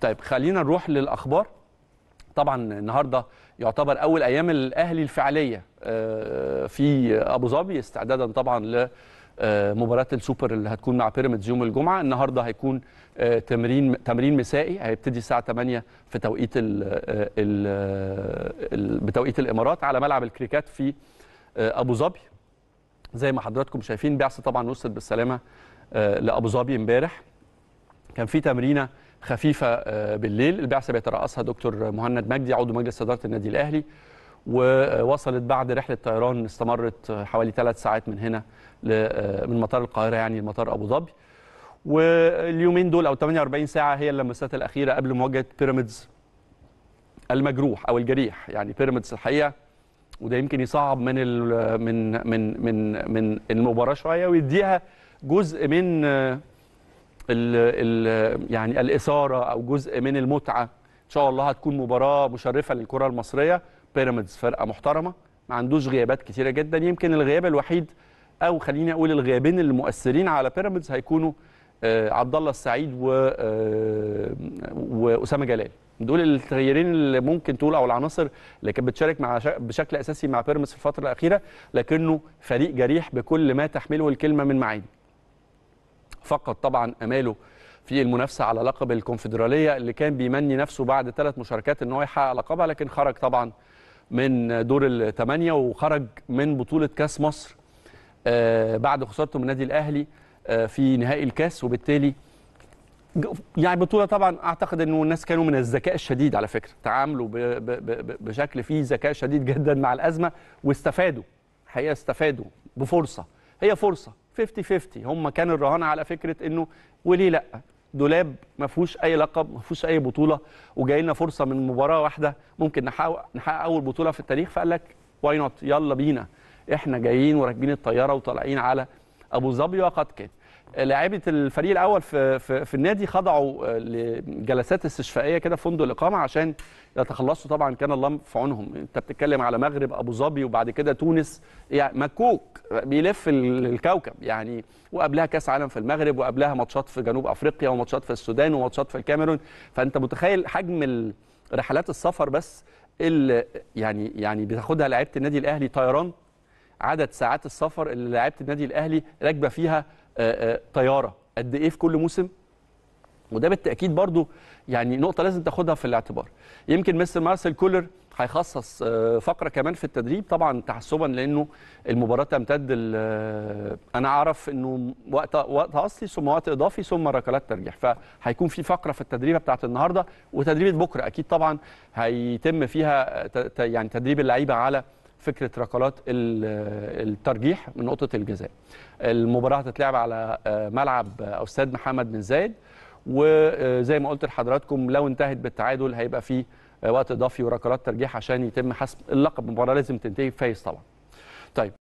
طيب خلينا نروح للاخبار طبعا النهارده يعتبر اول ايام الاهلي الفعليه آه، في ابو ظبي استعدادا طبعا لمباراه السوبر اللي هتكون مع بيراميدز يوم الجمعه النهارده هيكون آه، تمرين تمرين مسائي هيبتدي الساعه 8 في توقيت الـ آه، الـ بتوقيت الامارات على ملعب الكريكات في ابو ظبي زي ما حضراتكم شايفين بعثه طبعا وصلت بالسلامه لابو ظبي امبارح كان في تمرينه خفيفه آه، بالليل البعثه بيترأسها دكتور مهند مجدي عضو مجلس اداره النادي الاهلي ووصلت بعد رحله طيران استمرت حوالي ثلاث ساعات من هنا آه، من مطار القاهره يعني لمطار ابو ظبي واليومين دول او 48 ساعه هي اللمسات الاخيره قبل مواجهه بيراميدز المجروح او الجريح يعني بيراميدز الحقيقه وده يمكن يصعب من من من من المباراه شويه ويديها جزء من آه، ال يعني الاثاره او جزء من المتعه ان شاء الله هتكون مباراه مشرفه للكره المصريه بيراميدز فرقه محترمه ما عندوش غيابات كتيره جدا يمكن الغياب الوحيد او خليني اقول الغيابين المؤثرين على بيراميدز هيكونوا آه، عبد الله السعيد و آه، واسامه جلال دول التغييرين اللي ممكن تقول او العناصر اللي كانت بتشارك مع بشكل اساسي مع بيراميدز في الفتره الاخيره لكنه فريق جريح بكل ما تحمله الكلمه من معاني فقد طبعا اماله في المنافسه على لقب الكونفدراليه اللي كان بيمني نفسه بعد ثلاث مشاركات ان هو يحقق لقبها لكن خرج طبعا من دور الثمانيه وخرج من بطوله كاس مصر آه، بعد خسارته من النادي الاهلي آه، في نهائي الكاس وبالتالي يعني بطوله طبعا اعتقد انه الناس كانوا من الذكاء الشديد على فكره تعاملوا بشكل فيه ذكاء شديد جدا مع الازمه واستفادوا الحقيقه استفادوا بفرصه هي فرصه 50 50 هم كان الرهان على فكره انه وليه لا دولاب ما فيهوش اي لقب ما فيهوش اي بطوله وجاينا فرصه من مباراه واحده ممكن نحقق اول بطوله في التاريخ فقال لك واي نوت يلا بينا احنا جايين وراكبين الطياره وطالعين على ابو ظبي وقد كان لاعيبه الفريق الاول في في, في النادي خضعوا آه، لجلسات استشفائيه كده في فندق الاقامه عشان يتخلصوا طبعا كان الله في عونهم انت بتتكلم على مغرب ابو ظبي وبعد كده تونس يعني مكوك بيلف الكوكب يعني وقبلها كاس عالم في المغرب وقبلها ماتشات في جنوب افريقيا وماتشات في السودان وماتشات في الكاميرون فانت متخيل حجم رحلات السفر بس اللي يعني يعني بتاخدها لعيبه النادي الاهلي طيران عدد ساعات السفر اللي لعبت النادي الاهلي راكبه فيها آه، آه، طياره قد ايه في كل موسم وده بالتاكيد برضو يعني نقطه لازم تاخدها في الاعتبار يمكن مستر مارسيل كولر هيخصص آه، فقره كمان في التدريب طبعا تحسبا لانه المباراه تمتد انا اعرف انه وقت وقت اصلي ثم وقت اضافي ثم ركلات ترجيح فهيكون في فقره في التدريبه بتاعه النهارده وتدريبه بكره اكيد طبعا هيتم فيها يعني تدريب اللعيبه على فكره ركلات الترجيح من نقطه الجزاء. المباراه هتتلعب على آه، ملعب آه، استاذ محمد بن زايد وزي ما قلت لحضراتكم لو انتهت بالتعادل هيبقى في آه، وقت اضافي وركلات ترجيح عشان يتم حسم اللقب المباراه لازم تنتهي فايز طبعا. طيب